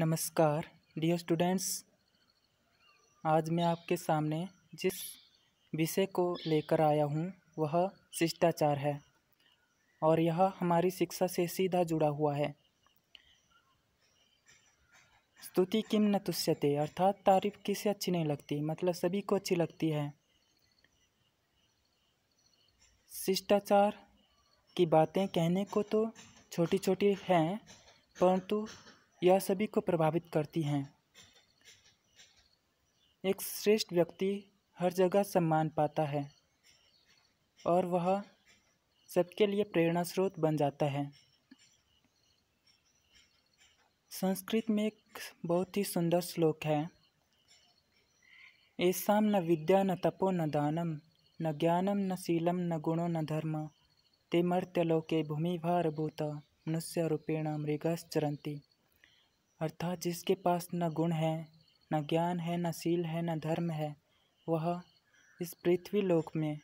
नमस्कार dear students आज मैं आपके सामने जिस विषय को लेकर आया हूँ वह शिष्टाचार है और यह हमारी शिक्षा से सीधा जुड़ा हुआ है स्तुति किम न तुष्यते अर्थात तारीफ किसे अच्छी नहीं लगती मतलब सभी को अच्छी लगती है शिष्टाचार की बातें कहने को तो छोटी छोटी हैं परंतु यह सभी को प्रभावित करती हैं एक श्रेष्ठ व्यक्ति हर जगह सम्मान पाता है और वह सबके लिए प्रेरणा स्रोत बन जाता है संस्कृत में एक बहुत ही सुंदर श्लोक है ऐसा न विद्या न तपो न दानम न ज्ञानम न शीलम न गुणो न धर्म तेमर्त्यलोके भूमि भारभूत मनुष्य रूपेण मृगश्चरती अर्थात जिसके पास न गुण है न ज्ञान है न शील है न धर्म है वह इस पृथ्वी लोक में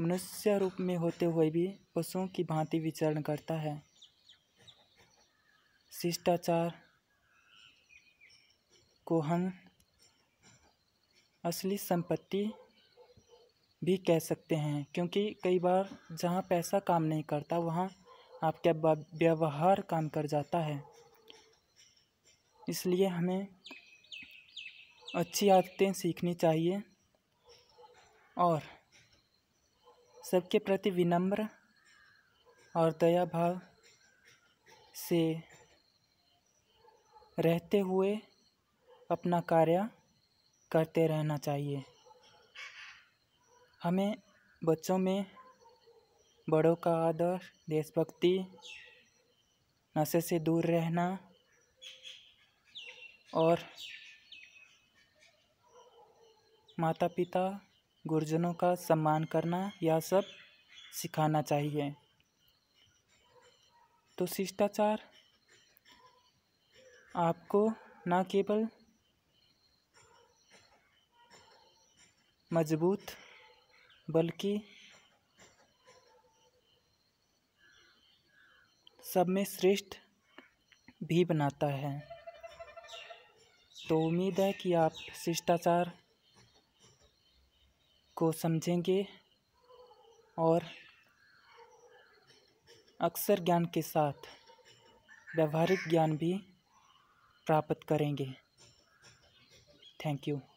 मनुष्य रूप में होते हुए भी पशुओं की भांति विचरण करता है शिष्टाचार को हम असली संपत्ति भी कह सकते हैं क्योंकि कई बार जहाँ पैसा काम नहीं करता वहाँ आपका व्यवहार काम कर जाता है इसलिए हमें अच्छी आदतें सीखनी चाहिए और सबके प्रति विनम्र और दया भाव से रहते हुए अपना कार्य करते रहना चाहिए हमें बच्चों में बड़ों का आदर देशभक्ति नशे से दूर रहना और माता पिता गुरुजनों का सम्मान करना यह सब सिखाना चाहिए तो शिष्टाचार आपको न केवल मजबूत बल्कि सब में श्रेष्ठ भी बनाता है तो उम्मीद है कि आप शिष्टाचार को समझेंगे और अक्सर ज्ञान के साथ व्यावहारिक ज्ञान भी प्राप्त करेंगे थैंक यू